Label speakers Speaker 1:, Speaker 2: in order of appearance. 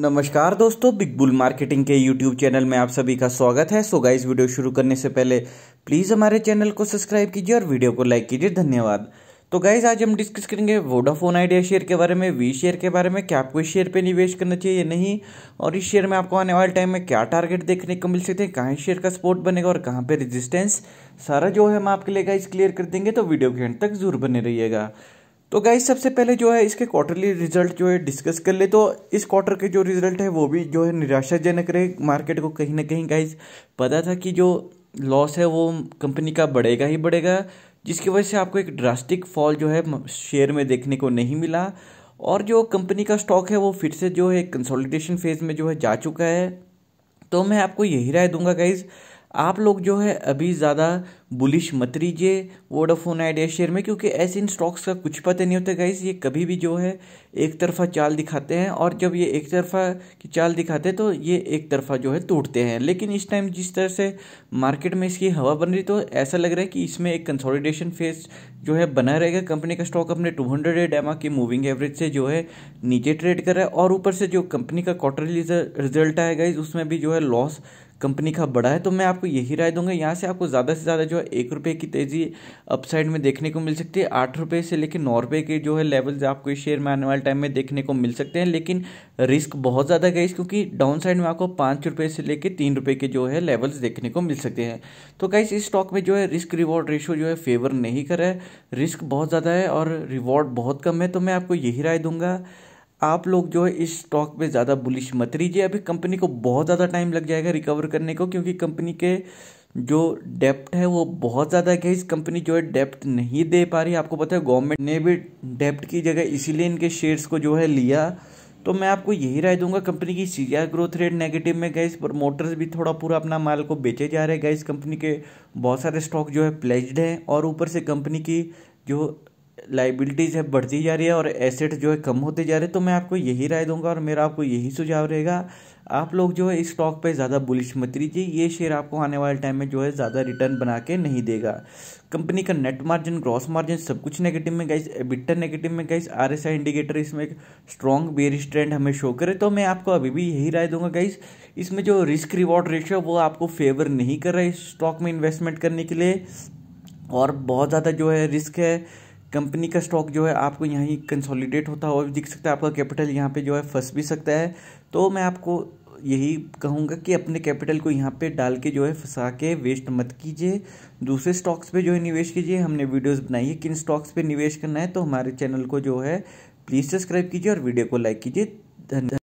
Speaker 1: नमस्कार दोस्तों big bull marketing के यूट्यूब चैनल में आप सभी का स्वागत है सो गाइस वीडियो शुरू करने से पहले प्लीज़ हमारे चैनल को सब्सक्राइब कीजिए और वीडियो को लाइक कीजिए धन्यवाद तो गाइज आज हम डिस्कस करेंगे वोडाफोन आइडिया शेयर के बारे में वी शेयर के बारे में क्या आपको इस शेयर पे निवेश करना चाहिए या नहीं और इस शेयर में आपको आने वाले टाइम में क्या टारगेट देखने को मिल सकते हैं कहाँ शेयर का सपोर्ट बनेगा और कहाँ पे रेजिस्टेंस सारा जो है हम आपके लिए गाइज क्लियर कर देंगे तो वीडियो के एंड तक जरूर बने रहिएगा तो गाइज सबसे पहले जो है इसके क्वार्टरली रिजल्ट जो है डिस्कस कर ले तो इस क्वार्टर के जो रिजल्ट है वो भी जो है निराशाजनक रहे मार्केट को कहीं ना कहीं गाइज पता था कि जो लॉस है वो कंपनी का बढ़ेगा ही बढ़ेगा जिसकी वजह से आपको एक ड्रास्टिक फॉल जो है शेयर में देखने को नहीं मिला और जो कंपनी का स्टॉक है वो फिर से जो है कंसोलिडेशन फेज में जो है जा चुका है तो मैं आपको यही राय दूंगा गाइज़ आप लोग जो है अभी ज़्यादा बुलिश मत लीजिए वोडाफोन आइडिया शेयर में क्योंकि ऐसे इन स्टॉक्स का कुछ पता नहीं होता गाइज ये कभी भी जो है एक तरफा चाल दिखाते हैं और जब ये एक तरफा की चाल दिखाते हैं तो ये एक तरफा जो है टूटते हैं लेकिन इस टाइम जिस तरह से मार्केट में इसकी हवा बन रही तो ऐसा लग रहा है कि इसमें एक कंसोलिडेशन फेज जो है बना रहेगा कंपनी का स्टॉक अपने टू हंड्रेड एम की मूविंग एवरेज से जो है नीचे ट्रेड कर रहा है और ऊपर से जो कंपनी का क्वार्टरली रिजल्ट आएगा उसमें भी जो है लॉस कंपनी का बड़ा है तो मैं आपको यही राय दूंगा यहाँ से आपको ज़्यादा से ज़्यादा जो है एक रुपये की तेज़ी अपसाइड में देखने को मिल सकती है आठ रुपये से लेकर नौ रुपये के जो है लेवल्स आपको इस शेयर में आने वाले टाइम में देखने को मिल सकते हैं लेकिन रिस्क बहुत ज़्यादा गई क्योंकि डाउन साइड में आपको पाँच रुपये से लेकर तीन रुपये के जो है लेवल्स देखने को मिल सकते हैं तो कहीं इस स्टॉक में जो है रिस्क रिवॉर्ड रेशो जो है फेवर नहीं करा है रिस्क बहुत ज़्यादा है और रिवॉर्ड बहुत कम है तो मैं आपको यही राय दूंगा आप लोग जो है इस स्टॉक पे ज़्यादा बुलिश मत रहिए अभी कंपनी को बहुत ज़्यादा टाइम लग जाएगा रिकवर करने को क्योंकि कंपनी के जो डेप्ट है वो बहुत ज़्यादा है इस कंपनी जो है डेप्ट नहीं दे पा रही आपको पता है गवर्नमेंट ने भी डेप्ट की जगह इसीलिए इनके शेयर्स को जो है लिया तो मैं आपको यही राय दूंगा कंपनी की सी ग्रोथ रेट नेगेटिव में गए प्रमोटर्स भी थोड़ा पूरा अपना माल को बेचे जा रहे हैं गए कंपनी के बहुत सारे स्टॉक जो है प्लेज्ड हैं और ऊपर से कंपनी की जो लाइबिलिटीज़ है बढ़ती जा रही है और एसेट जो है कम होते जा रहे हैं तो मैं आपको यही राय दूंगा और मेरा आपको यही सुझाव रहेगा आप लोग जो है इस स्टॉक पे ज़्यादा बुलिश मत लीजिए ये शेयर आपको आने वाले टाइम में जो है ज़्यादा रिटर्न बना के नहीं देगा कंपनी का नेट मार्जिन ग्रॉस मार्जिन सब कुछ नेगेटिव में गाइस बिट्टर नेगेटिव में guys R S I indicator इसमें एक स्ट्रॉन्ग बेरिश ट्रेंड हमें शो करे तो मैं आपको अभी भी यही राय दूंगा गाइस इसमें जो रिस्क रिवॉर्ड रेशियो वो आपको फेवर नहीं कर रहा है इस स्टॉक में इन्वेस्टमेंट करने के लिए और बहुत ज़्यादा जो है रिस्क है कंपनी का स्टॉक जो है आपको यहाँ ही कंसोलिडेट होता हुआ भी दिख सकता है आपका कैपिटल यहाँ पे जो है फंस भी सकता है तो मैं आपको यही कहूँगा कि अपने कैपिटल को यहाँ पे डाल के जो है फंसा के वेस्ट मत कीजिए दूसरे स्टॉक्स पे जो है निवेश कीजिए हमने वीडियोस बनाई है किन स्टॉक्स पे निवेश करना है तो हमारे चैनल को जो है प्लीज़ सब्सक्राइब कीजिए और वीडियो को लाइक कीजिए धन्यवाद